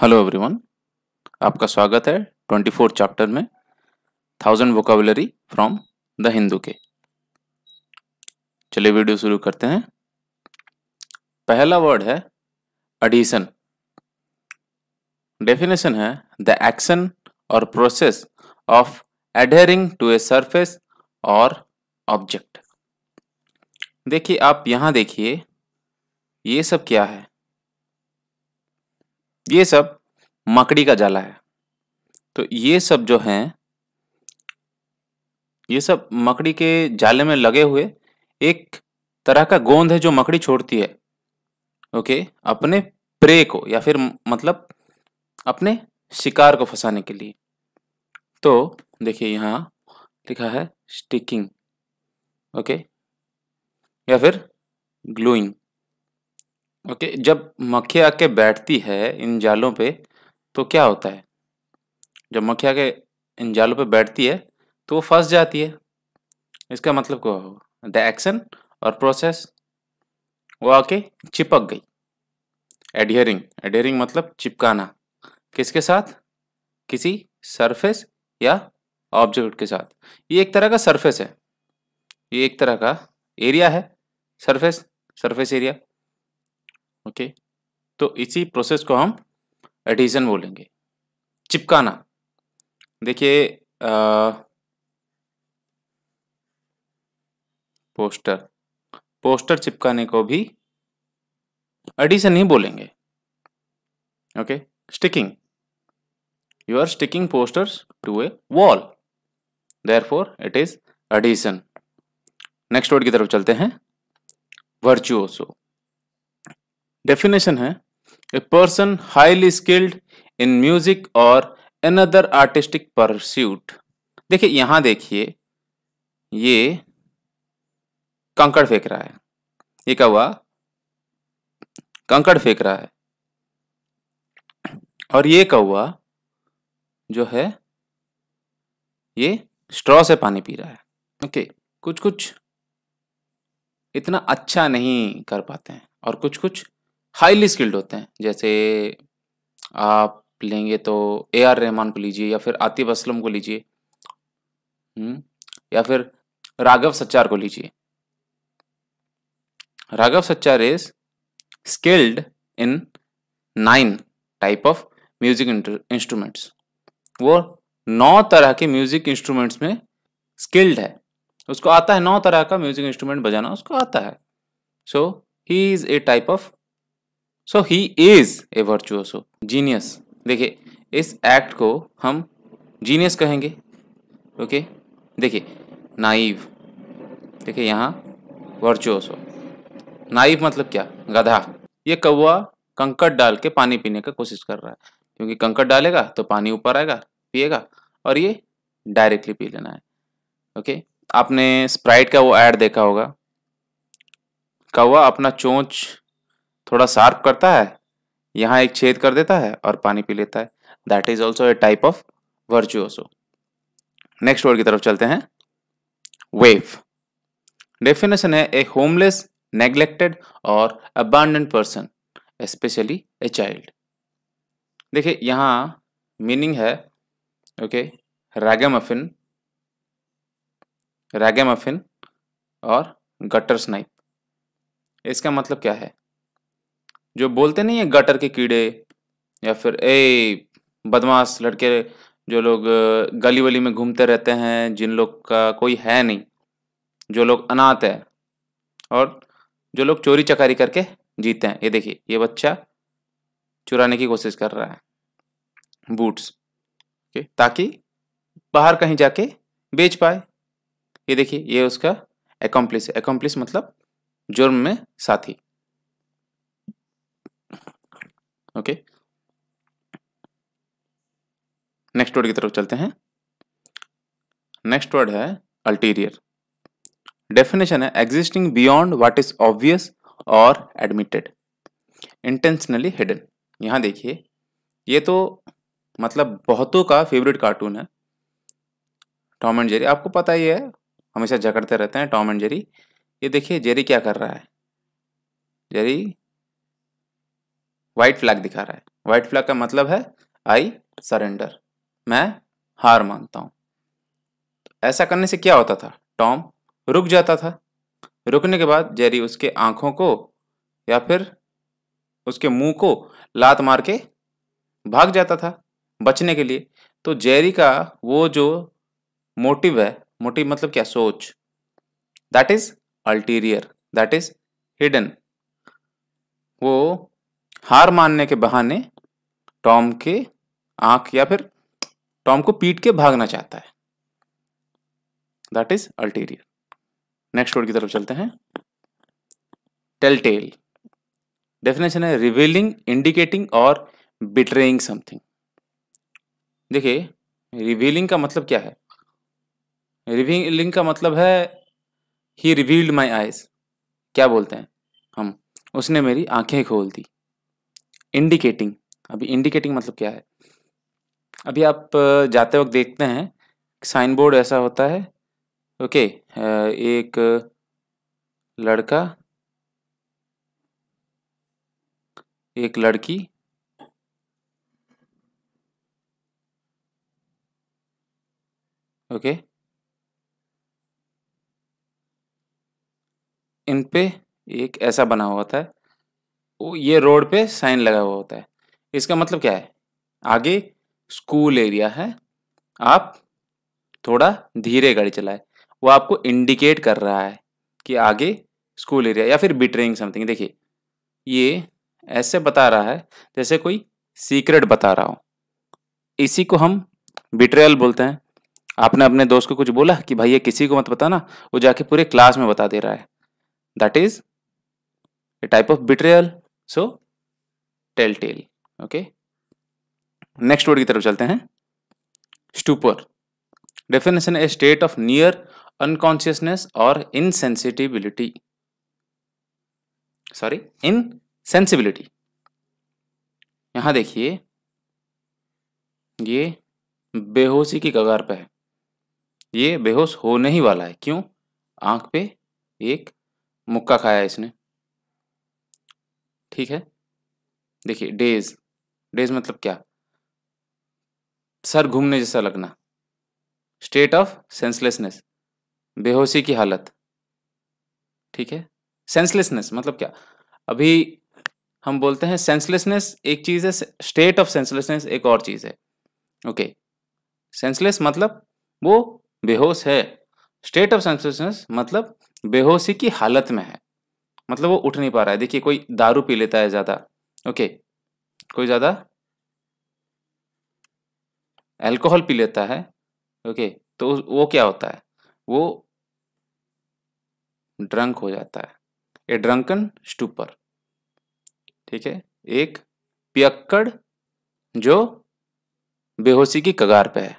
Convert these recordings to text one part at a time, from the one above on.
Hello everyone आपका स्वागत है ट्वेंटी फोर चैप्टर में thousand vocabulary from the Hindu के चलिए वीडियो शुरू करते हैं पहला वर्ड है एडिशन डेफिनेशन है द एक्शन और process of adhering to a surface और ऑब्जेक्ट देखिए आप यहां देखिए ये सब क्या है ये सब मकड़ी का जाला है तो ये सब जो हैं ये सब मकड़ी के जाले में लगे हुए एक तरह का गोंद है जो मकड़ी छोड़ती है ओके अपने प्रे को या फिर मतलब अपने शिकार को फंसाने के लिए तो देखिए यहाँ लिखा है स्टिकिंग ओके या फिर ग्लूइंग ओके जब मक्खी आके बैठती है इन जालों पे तो क्या होता है जब मक्खी आके इन जालों पे बैठती है तो वो फंस जाती है इसका मतलब क्या होगा द एक्शन और प्रोसेस वो आके चिपक गई एडियरिंग एडियरिंग मतलब चिपकाना किसके साथ किसी सरफेस या ऑब्जेक्ट के साथ ये एक तरह का सरफेस है ये एक तरह का एरिया है सरफेस सरफेस एरिया ओके तो इसी प्रोसेस को हम एडिशन बोलेंगे चिपकाना देखिए पोस्टर पोस्टर चिपकाने को भी एडिशन ही बोलेंगे okay sticking you are sticking posters to a wall therefore it is adhesion next word की तरफ चलते हैं वर्चुओसो डेफिनेशन है a person highly skilled in music और अनदर आर्टिस्टिक परस्यूट देखिए यहां देखिए ये कंकड़ फेंक रहा है ये क्या हुआ कंकड़ फेंक रहा है और ये कौआ जो है ये स्ट्रॉ से पानी पी रहा है ओके okay. कुछ कुछ इतना अच्छा नहीं कर पाते हैं और कुछ कुछ हाईली स्किल्ड होते हैं जैसे आप लेंगे तो ए आर रहमान को लीजिए या फिर आतिफ असलम को लीजिए हम्म, या फिर राघव सच्चार को लीजिए Raghav Sacchar is skilled in nine type of music instruments वो नौ तरह के म्यूजिक इंस्ट्रूमेंट्स में स्किल्ड है उसको आता है नौ तरह का म्यूजिक इंस्ट्रूमेंट बजाना उसको आता है so he is a type of so he is a virtuoso genius देखिए इस एक्ट को हम जीनियस कहेंगे ओके देखिए नाइव देखिए यहाँ वर्चुअसो नाइव मतलब क्या गधा ये कौवा कंकड़ डाल के पानी पीने का कोशिश कर रहा है क्योंकि कंकड़ डालेगा तो पानी ऊपर आएगा पिएगा और ये डायरेक्टली पी लेना है ओके आपने स्प्राइट का वो एड देखा होगा कौवा अपना चोंच थोड़ा शार्प करता है यहाँ एक छेद कर देता है और पानी पी लेता है that is also a type of virtuoso next word की तरफ चलते हैं वेव डेफिनेशन है ए होमलेस नेग्लेक्टेड और abandoned person especially a child देखिए यहाँ मीनिंग है ओके रैगे मफिन और गटर स्नाइप इसका मतलब क्या है जो बोलते नहीं है गटर के कीड़े या फिर ए बदमाश लड़के जो लोग गली वली में घूमते रहते हैं जिन लोग का कोई है नहीं जो लोग अनाथ है और जो लोग चोरी चकारी करके जीते हैं ये देखिए ये बच्चा चुराने की कोशिश कर रहा है बूट्स ओके ताकि बाहर कहीं जाके बेच पाए ये देखिए ये उसका एकम्प्लिस एकम्प्लिस मतलब जुर्म में साथी ओके नेक्स्ट वर्ड की तरफ चलते हैं नेक्स्ट वर्ड है अल्टीरियर डेफिनेशन है existing beyond what is obvious और एडमिटेड इंटेंशनली हिडन यहां देखिए ये तो मतलब बहुतों का फेवरेट कार्टून है टॉम एंड जेरी आपको पता ही है हमेशा झगड़ते रहते हैं टॉम एंड जेरी ये देखिए जेरी क्या कर रहा है जेरी व्हाइट फ्लैग दिखा रहा है व्हाइट फ्लैग का मतलब है आई सरेंडर मैं हार मानता हूँ ऐसा करने से क्या होता था टॉम रुक जाता था रुकने के बाद जेरी उसके आंखों को या फिर उसके मुंह को लात मार के भाग जाता था बचने के लिए तो जेरी का वो जो मोटिव है मोटिव मतलब क्या सोच that is ulterior that is hidden वो हार मानने के बहाने टॉम के आंख या फिर टॉम को पीट के भागना चाहता है that is ulterior next word की तरफ चलते हैं टेल टेल डेफिनेशन है रिवीलिंग इंडिकेटिंग और बिट्रेइंग समथिंग देखिए रिवीलिंग का मतलब क्या है रिवीलिंग का मतलब है ही रिवील्ड माई आइज क्या बोलते हैं हम उसने मेरी आंखें खोल दी इंडिकेटिंग अभी इंडिकेटिंग मतलब क्या है अभी आप जाते वक्त देखते हैं साइन बोर्ड ऐसा होता है ओके एक लड़का एक लड़की ओके इन पे एक ऐसा बना हुआ होता है ये रोड पे साइन लगा हुआ होता है इसका मतलब क्या है आगे स्कूल एरिया है आप थोड़ा धीरे गाड़ी चलाए वो आपको इंडिकेट कर रहा है कि आगे स्कूल एरिया या फिर बिटरिंग समथिंग देखिए ये ऐसे बता रहा है जैसे कोई सीक्रेट बता रहा हो इसी को हम बिट्रेयल बोलते हैं आपने अपने दोस्त को कुछ बोला कि भाई ये किसी को मत बताना वो जाके पूरे क्लास में बता दे रहा है that is a type of betrayal so telltale okay next word की तरफ चलते हैं stupor definition a state of near unconsciousness और इनसेंसिटिबिलिटी सॉरी इन सेंसिबिलिटी यहां देखिए ये बेहोशी की कगार पे है ये बेहोश होने ही वाला है क्यों आंख पे एक मुक्का खाया इसने ठीक है देखिए डेज डेज मतलब क्या सर घूमने जैसा लगना स्टेट ऑफ सेंसलेसनेस बेहोशी की हालत ठीक है सेंसलेसनेस मतलब क्या अभी हम बोलते हैं सेंसलेसनेस एक चीज़ है स्टेट ऑफ सेंसलेसनेस एक और चीज़ है ओके सेंसलेस मतलब वो बेहोश है स्टेट ऑफ सेंसलेसनेस मतलब बेहोशी की हालत में है मतलब वो उठ नहीं पा रहा है देखिए कोई दारू पी लेता है ज़्यादा ओके कोई ज़्यादा अल्कोहल पी लेता है ओके तो वो क्या होता है वो ड्रंक हो जाता है ए ड्रंकन स्टूपर ठीक है एक पियक्कड़ जो बेहोशी की कगार पे है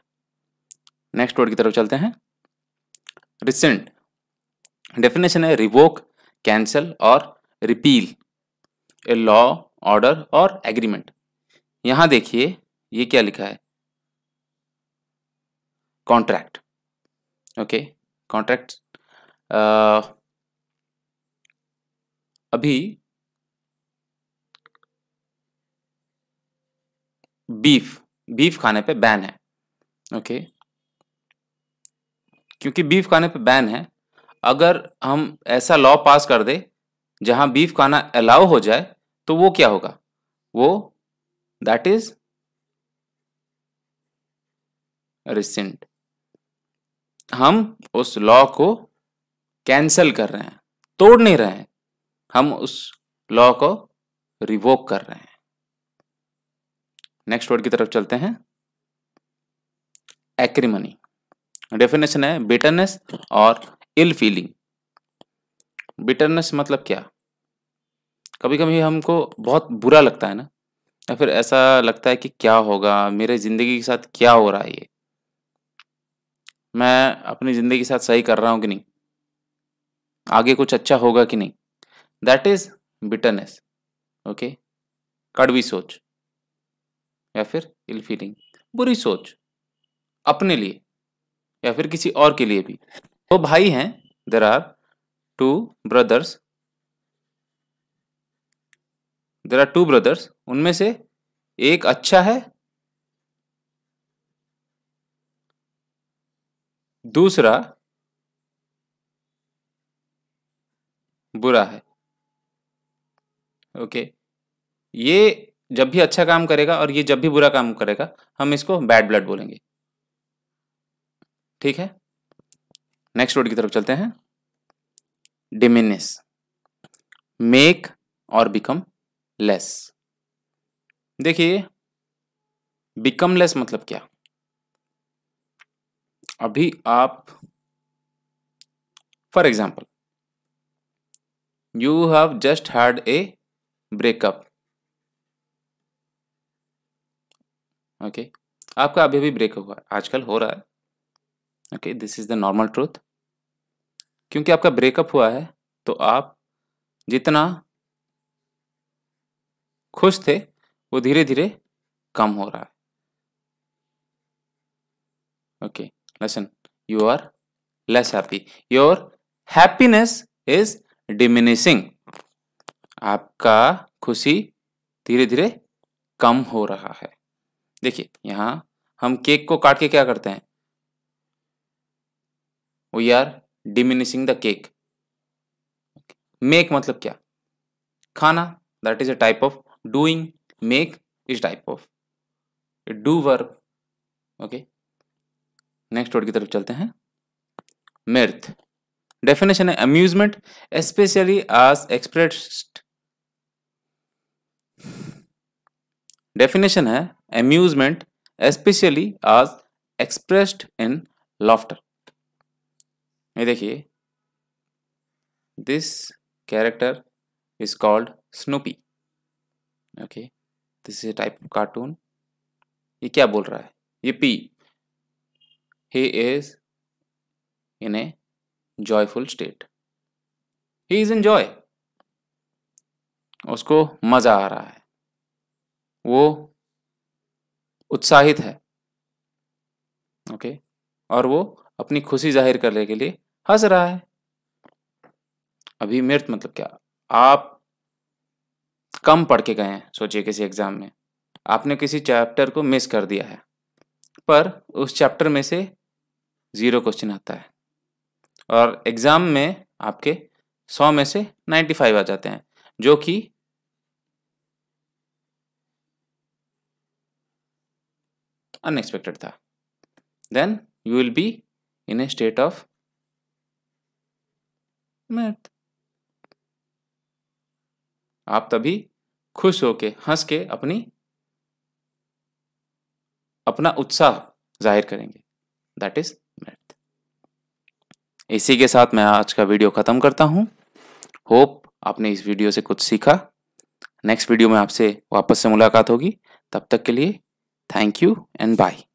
नेक्स्ट वर्ड की तरफ चलते हैं रिसेंट डेफिनेशन है रिवोक कैंसल और रिपील ए लॉ ऑर्डर और एग्रीमेंट यहां देखिए ये क्या लिखा है कॉन्ट्रैक्ट ओके कॉन्ट्रैक्ट अभी बीफ बीफ खाने पे बैन है ओके okay? क्योंकि बीफ खाने पे बैन है अगर हम ऐसा लॉ पास कर दे जहां बीफ खाना अलाउ हो जाए तो वो क्या होगा वो दैट इज रिसेंट हम उस लॉ को कैंसल कर रहे हैं तोड़ नहीं रहे हैं हम उस लॉ को रिवोक कर रहे हैं नेक्स्ट वर्ड की तरफ चलते हैं एक्रीमनी डेफिनेशन है बिटरनेस और इल फीलिंग बिटरनेस मतलब क्या कभी कभी हमको बहुत बुरा लगता है ना या फिर ऐसा लगता है कि क्या होगा मेरे ज़िंदगी के साथ क्या हो रहा है ये मैं अपनी ज़िंदगी के साथ सही कर रहा हूं कि नहीं आगे कुछ अच्छा होगा कि नहीं दैट इज़ बिटरनेस ओके कड़वी सोच या फिर इल फीलिंग बुरी सोच अपने लिए या फिर किसी और के लिए भी दो भाई हैं there are two brothers there are two brothers उनमें से एक अच्छा है दूसरा बुरा है ओके ये जब भी अच्छा काम करेगा और ये जब भी बुरा काम करेगा हम इसको बैड ब्लड बोलेंगे ठीक है नेक्स्ट वर्ड की तरफ चलते हैं डिमिनिस मेक और बिकम लेस देखिए बिकम लेस मतलब क्या अभी आप for example you have just had a breakup okay आपका अभी अभी ब्रेकअप हुआ आजकल हो रहा है okay this is the normal truth क्योंकि आपका ब्रेकअप हुआ है तो आप जितना खुश थे वो धीरे धीरे कम हो रहा है okay lesson you are less happy your happiness is diminishing आपका खुशी धीरे धीरे कम हो रहा है देखिए यहां हम केक को काट के क्या करते हैं we are diminishing the cake make मतलब क्या खाना that is a type of doing make is type of do work okay next word की तरफ चलते हैं मेर्थ डेफिनेशन है amusement especially as express definition है amusement especially as expressed in laughter ये देखिए this character is called Snoopy okay this is a type of cartoon ये क्या बोल रहा है ये पी he is in a joyful state he is in joy उसको मजा आ रहा है वो उत्साहित है ओके okay? और वो अपनी खुशी जाहिर करने के लिए हंस रहा है अभी मृत मतलब क्या आप कम पढ़ के गए हैं सोचिए किसी एग्जाम में आपने किसी चैप्टर को मिस कर दिया है पर उस चैप्टर में से ज़ीरो क्वेश्चन आता है और एग्ज़ाम में आपके सौ में से नाइन्टी फाइव आ जाते हैं जो कि अनएक्सपेक्टेड था then you will be in a state of mirth आप तभी खुश होके हंस के अपनी अपना उत्साह जाहिर करेंगे दैट इज मैथ इसी के साथ मैं आज का वीडियो खत्म करता हूं होप आपने इस वीडियो से कुछ सीखा नेक्स्ट वीडियो में आपसे वापस से मुलाकात होगी तब तक के लिए थैंक यू एंड बाय